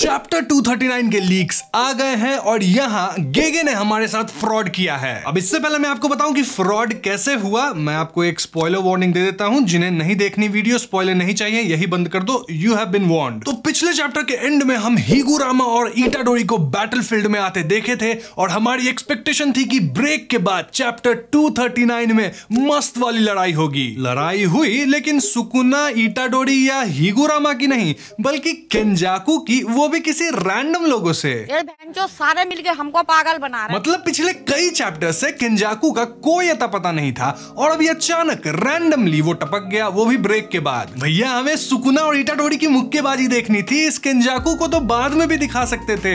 chapter 239 के leaks आ गए हैं और यहाँ गेगे ने हमारे साथ फ्रॉड किया है अब इससे पहले मैं आपको बताऊं कि फ्रॉड कैसे हुआ मैं आपको एक स्पॉइलर वार्निंग दे देता हूँ जिन्हें नहीं देखनी वीडियो स्पॉइलर नहीं चाहिए यही बंद कर दो यू हैव बिन वार्न्ड तो पिछले चैप्टर के एंड में हम हीगुरामा और ईटाडोरी को बैटल में आते देखे थे और हमारी एक्सपेक्टेशन थी कि ब्रेक के बाद चैप्टर टू में मस्त वाली लड़ाई होगी लड़ाई हुई लेकिन सुकुना ईटाडोरी या हीगुरामा की नहीं बल्कि केंजाकू की वो भी किसी रैंडम लोगों से ये जो सारे मिलके हमको पागल बना रहे मतलब पिछले कई चैप्टर से किंजाकू का कोई अता पता नहीं था और अभी अचानक रैंडमली वो टपक गया वो भी ब्रेक के बाद भैया हमें सुकुना और ईटा टोड़ी की मुक्केबाजी देखनी थी इस किंजाकू को तो बाद में भी दिखा सकते थे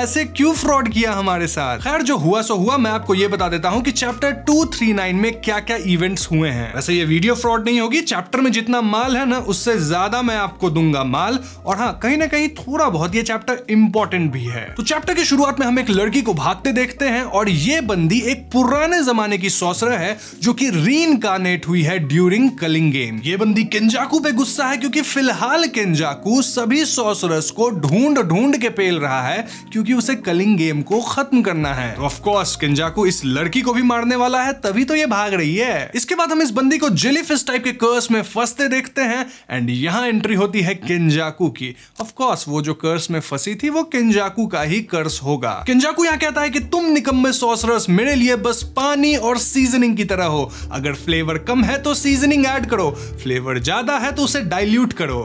ऐसे क्यूँ फ्रॉड किया हमारे साथ खैर जो हुआ सो हुआ मैं आपको ये बता देता हूँ की चैप्टर टू में क्या क्या इवेंट हुए हैं वैसे ये वीडियो फ्रॉड नहीं होगी चैप्टर में जितना माल है ना उससे ज्यादा मैं आपको दूंगा माल और हाँ कहीं ना कहीं थोड़ा बहुत ये चैप्टर इंपॉर्टेंट भी है तो चैप्टर की शुरुआत में हम एक लड़की को भागते देखते हैं और ये बंदी एक पुराने जमाने की सौसर है जो कि रीइनकारनेट हुई है ड्यूरिंग कलिंग गेम ये बंदी केंजाकू पे गुस्सा है क्योंकि फिलहाल केंजाकू सभी सोसरस को ढूंढ ढूंढ के पेल रहा है क्योंकि उसे कलिंग गेम को खत्म करना है ऑफ कोर्स केंजाकू इस लड़की को भी मारने वाला है तभी तो ये भाग रही है इसके बाद हम इस बंदी को जेलीफिश टाइप के कर्स में फंसते देखते हैं एंड यहाँ एंट्री होती है केंजाकू की ऑफकोर्स वो जो कर्स कर्स में फंसी थी वो किंजाकू का ही कर्स होगा किंजाकू यहाँ कहता है कि तुम निकम्मे सॉसरस मेरे लिए बस पानी और सीजनिंग की तरह हो अगर फ्लेवर कम है तो सीजनिंग ऐड करो फ्लेवर ज्यादा है तो उसे डाइल्यूट करो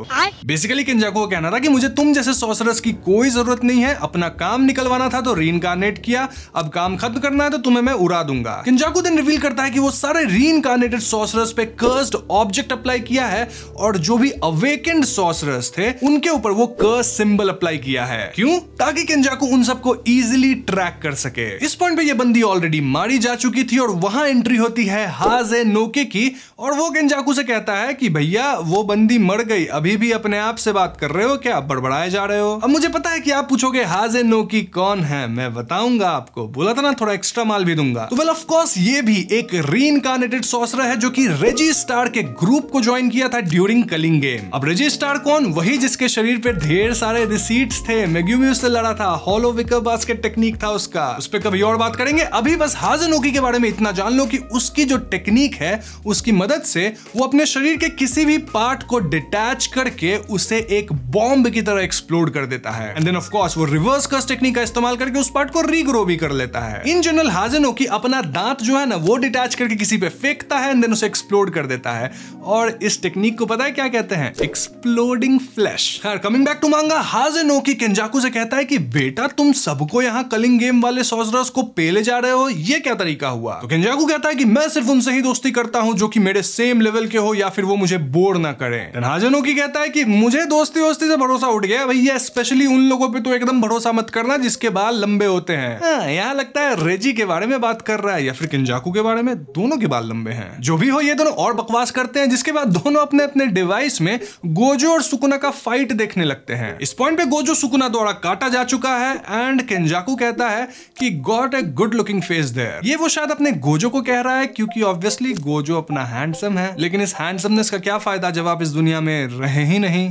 बेसिकली किंजाकू कहना था कि मुझे तुम जैसे सॉसरस की कोई जरूरत नहीं है अपना काम निकलवाना था तो री किया अब काम खत्म करना है तो तुम्हें मैं उड़ा दूंगा किंजाकू दिन रिवील करता है कि वो सारे रीन कार्नेटेड सॉसरस पे कर्स्ड ऑब्जेक्ट अप्लाई किया है और जो भी अवेकेंड सॉसरस थे उनके ऊपर वो कर्स सिंबल अप्लाई अप्लाई किया है क्यों ताकि केंजाकू उन सबको इजिली ट्रैक कर सके इस पॉइंट पे ये बंदी ऑलरेडी मारी जा चुकी थी और वहां एंट्री होती है हाजे नोके की और वो किंजाकू से कहता है कि भैया वो बंदी मर गई अभी भी अपने आप से बात कर रहे हो क्या आप बड़बड़ाए जा रहे हो अब मुझे पता है कि आप पूछोगे हाजे नोकी कौन है मैं बताऊंगा आपको बोला था ना थोड़ा एक्स्ट्रा माल भी दूंगा तो वेल ऑफ कोर्स ये भी एक री इनकारनेटेड सोसर है जो कि रेजी स्टार के ग्रुप को ज्वाइन किया था ड्यूरिंग कलिंग गेम अब रेजी स्टार कौन वही जिसके शरीर पे ढेर सारे रिसीट लीड्स थे मेग्यूमी उससे लड़ा था हॉलो विकर बास्केट टेक्निक था उसका उस पर कभी और बात करेंगे अभी बस हाजनोकी के बारे में इतना जान लो कि उसकी जो टेक्निक है उसकी मदद से वो अपने शरीर के किसी भी पार्ट को डिटैच करके उसे एक बॉम्ब की तरह एक्सप्लोड कर देता है एंड देन ऑफ कोर्स वो रिवर्स कर्स टेक्निक का इस्तेमाल करके उस पार्ट को रीग्रो भी कर लेता है इन जनरल हाजनो की अपना दांत जो है ना वो डिटैच करके किसी पे फेंकता है एंड देन उसे एक्सप्लोड कर देता है और इस टेक्निक को पता है क्या कहते हैं exploding flash coming back to manga हाजन से नोकी किंजाकू से कहता है कि बेटा तुम सबको यहाँ कलिंग गेम वाले सोजरस को पेले जा रहे हो ये क्या तरीका हुआ तो किंजाकू कहता है कि मैं सिर्फ उनसे ही दोस्ती करता हूँ जो कि मेरे सेम लेवल के हो या फिर वो मुझे बोर ना करें तनहाजा नोकी कहता है कि मुझे दोस्ती वोस्ती से भरोसा उठ गया भैया स्पेशली उन लोगों पर तो एकदम भरोसा मत करना जिसके बाल लंबे होते हैं हाँ, यहाँ लगता है रेजी के बारे में बात कर रहा है या फिर किंजाकू के बारे में दोनों के बाल लंबे हैं जो भी हो ये दोनों और बकवास करते हैं जिसके बाद दोनों अपने अपने डिवाइस में गोजो और सुकुना का फाइट देखने लगते हैं इस पॉइंट पे गोजो सुकुना द्वारा काटा जा चुका है एंड केंजाकू कहता है कि got a good looking face there ये वो शायद अपने गोजो को कह रहा है क्योंकि ऑब्वियसली गोजो अपना हैंडसम है लेकिन इस हैंडसमनेस का क्या फायदा जब आप इस दुनिया में रहे ही नहीं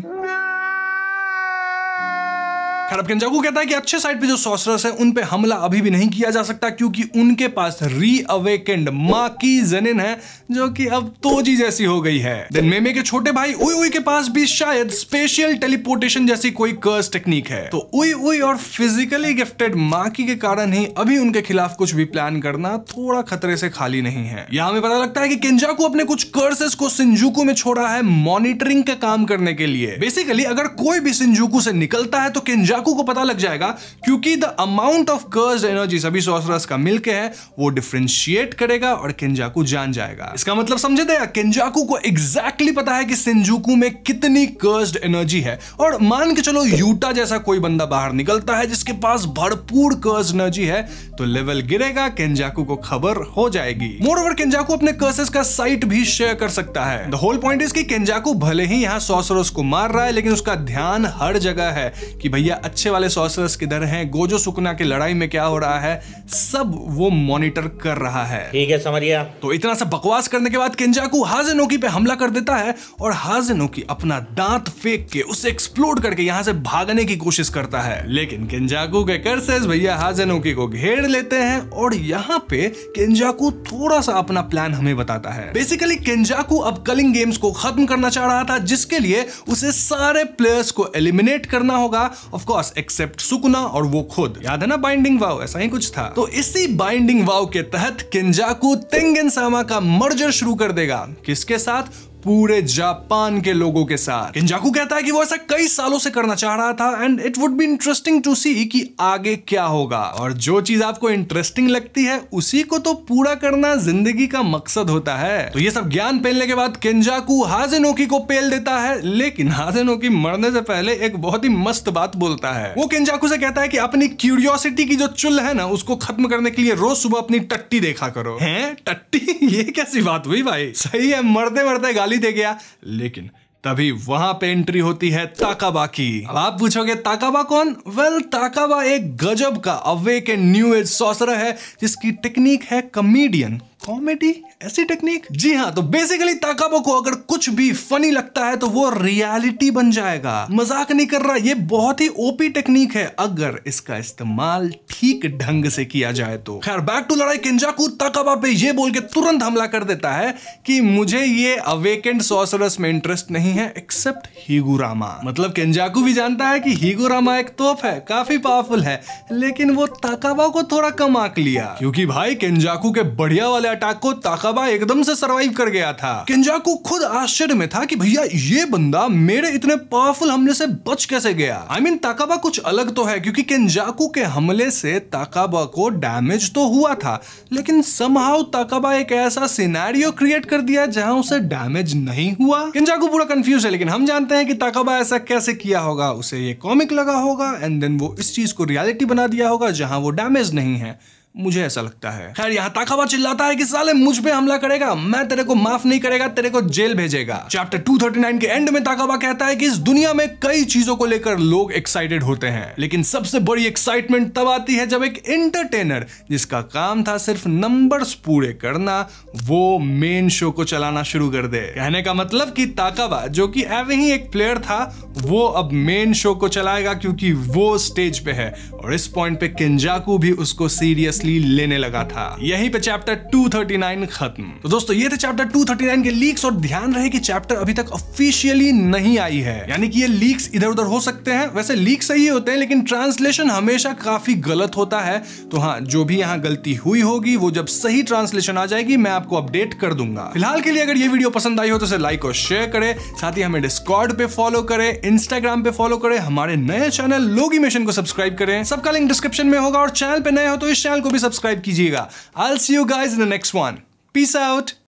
खड़प केंजाकू कहता है कि अच्छे साइड पे जो सॉसरस है उन पे हमला अभी भी नहीं किया जा सकता क्योंकि उनके पास री अवेकेंड की जनिन है जो कि अब तोजी जैसी हो गई है देन मेमे के छोटे भाई उई उई के पास भी शायद स्पेशल टेलीपोर्टेशन जैसी कोई कर्स टेक्निक है तो उई उई और फिजिकली गिफ्टेड माकी के कारण ही अभी उनके खिलाफ कुछ भी प्लान करना थोड़ा खतरे से खाली नहीं है यहाँ हमें पता लगता है कि किंजाकू अपने कुछ कर्सेस को सिंजुकू में छोड़ा है मॉनिटरिंग का काम करने के लिए बेसिकली अगर कोई भी सिंजुकू से निकलता है तो किंजा लड़कों को पता लग जाएगा क्योंकि the amount of curse energy सभी सोसरस का मिलके है वो डिफ्रेंशिएट करेगा और किंजाकू जान जाएगा इसका मतलब समझे थे किंजाकू को एग्जैक्टली exactly पता है कि सिंजुकू में कितनी कर्ज एनर्जी है और मान के चलो यूटा जैसा कोई बंदा बाहर निकलता है जिसके पास भरपूर कर्ज एनर्जी है तो लेवल गिरेगा केंजाकू को खबर हो जाएगी मोर ओवर केंजाकू अपने कर्सेस का साइट भी शेयर कर सकता है द होल पॉइंट इज कि केंजाकू भले ही यहाँ सोसरस को मार रहा है लेकिन उसका ध्यान हर जगह है कि भैया अच्छे वाले सॉर्सरर्स किधर हैं गोजो सुकुना की लड़ाई में क्या हो रहा है सब वो मॉनिटर कर रहा है ठीक है समझ तो इतना सा बकवास करने के बाद किंजाकू हाजनोकी पे हमला कर देता है और हाजनोकी अपना दांत फेंक के उसे एक्सप्लोड करके यहाँ से भागने की कोशिश करता है लेकिन किंजाकू के कर्सेस भैया हाजनोकी को घेर लेते हैं और यहाँ पे किंजाकू थोड़ा सा अपना प्लान हमें बताता है बेसिकली किंजाकू अब कलिंग गेम्स को खत्म करना चाह रहा था जिसके लिए उसे सारे प्लेयर्स को एलिमिनेट करना होगा ऑफकोर्स बॉस एक्सेप्ट सुकुना और वो खुद याद है ना बाइंडिंग वाव ऐसा ही कुछ था तो इसी बाइंडिंग वाव के तहत किंजाकू तेंगेन सामा का मर्जर शुरू कर देगा किसके साथ पूरे जापान के लोगों के साथ किंजाकू कहता है कि वो ऐसा कई सालों से करना चाह रहा था and it would be interesting to see कि आगे क्या होगा और जो चीज आपको इंटरेस्टिंग लगती है उसी को तो पूरा करना जिंदगी का मकसद होता है तो ये सब ज्ञान पेलने के बाद किंजाकू हाजेनोकी को पेल देता है लेकिन हाजेनोकी मरने से पहले एक बहुत ही मस्त बात बोलता है वो किंजाकू से कहता है कि अपनी क्यूरियोसिटी की जो चुल है ना उसको खत्म करने के लिए रोज सुबह अपनी टट्टी देखा करो है टट्टी ये कैसी बात हुई भाई सही है मरते मरते गाली गाली दे गया लेकिन तभी वहां पे एंट्री होती है ताकाबा की अब आप पूछोगे ताकाबा कौन वेल well, ताकाबा एक गजब का अवे के न्यू एज सॉसर है जिसकी टेक्निक है कमेडियन कॉमेडी ऐसी टेक्निक जी हाँ तो बेसिकली ताकाबो को अगर कुछ भी फनी लगता है तो वो रियलिटी बन जाएगा मजाक नहीं कर रहा ये बहुत ही ओपी टेक्निक है अगर इसका इस्तेमाल ठीक ढंग से किया जाए तो खैर बैक टू लड़ाई किंजाकू ताकाबा पे ये बोल के तुरंत हमला कर देता है कि मुझे ये अवेकेंड सोसरस में इंटरेस्ट नहीं है एक्सेप्ट हिगुरामा मतलब किंजाकू भी जानता है कि हिगुरामा एक तोप है काफी पावरफुल है लेकिन वो ताकाबा को थोड़ा कम आंक लिया क्योंकि भाई किंजाकू के बढ़िया वाले अटैक को ताकाबा एकदम से सरवाइव कर गया था किंजाकू खुद आश्चर्य में था कि भैया ये बंदा मेरे इतने पावरफुल हमले से बच कैसे गया I I mean mean, Takaba कुछ अलग तो है क्योंकि किंजाकू के हमले से ताकाबा को डैमेज तो हुआ था लेकिन समहाउ ताकाबा एक ऐसा सिनेरियो क्रिएट कर दिया जहां उसे डैमेज नहीं हुआ किंजाकू पूरा कंफ्यूज है लेकिन हम जानते हैं कि ताकाबा ऐसा कैसे किया होगा उसे ये कॉमिक लगा होगा एंड देन वो इस चीज को रियलिटी बना दिया होगा जहां वो डैमेज नहीं है मुझे ऐसा लगता है खैर यहाँ ताकावा चिल्लाता है कि साले मुझ पे हमला करेगा मैं तेरे को माफ नहीं करेगा तेरे को जेल भेजेगा चैप्टर 239 के एंड में ताकावा कहता है कि इस दुनिया में कई चीजों को लेकर लोग एक्साइटेड होते हैं लेकिन सबसे बड़ी एक्साइटमेंट तब आती है जब एक एंटरटेनर जिसका काम था सिर्फ नंबर पूरे करना वो मेन शो को चलाना शुरू कर दे कहने का मतलब की ताकावा जो की एवे ही एक प्लेयर था वो अब मेन शो को चलाएगा क्योंकि वो स्टेज पे है और इस पॉइंट पे किंजाकू भी उसको सीरियस सीरियसली लेने लगा था यहीं पे चैप्टर 239 खत्म तो दोस्तों ये थे चैप्टर 239 के लीक्स और ध्यान रहे कि चैप्टर अभी तक ऑफिशियली नहीं आई है यानी कि ये लीक्स इधर उधर हो सकते हैं वैसे लीक सही होते हैं लेकिन ट्रांसलेशन हमेशा काफी गलत होता है तो हाँ जो भी यहाँ गलती हुई होगी वो जब सही ट्रांसलेशन आ जाएगी मैं आपको अपडेट कर दूंगा फिलहाल के लिए अगर ये वीडियो पसंद आई हो तो इसे लाइक और शेयर करें साथ ही हमें डिस्कॉर्ड पे फॉलो करें इंस्टाग्राम पे फॉलो करें हमारे नए चैनल लोगी मिशन को सब्सक्राइब करें सबका लिंक डिस्क्रिप्शन में होगा और चैनल पे नए हो तो इस चैनल को को भी सब्सक्राइब कीजिएगा I see you guys in the next one peace out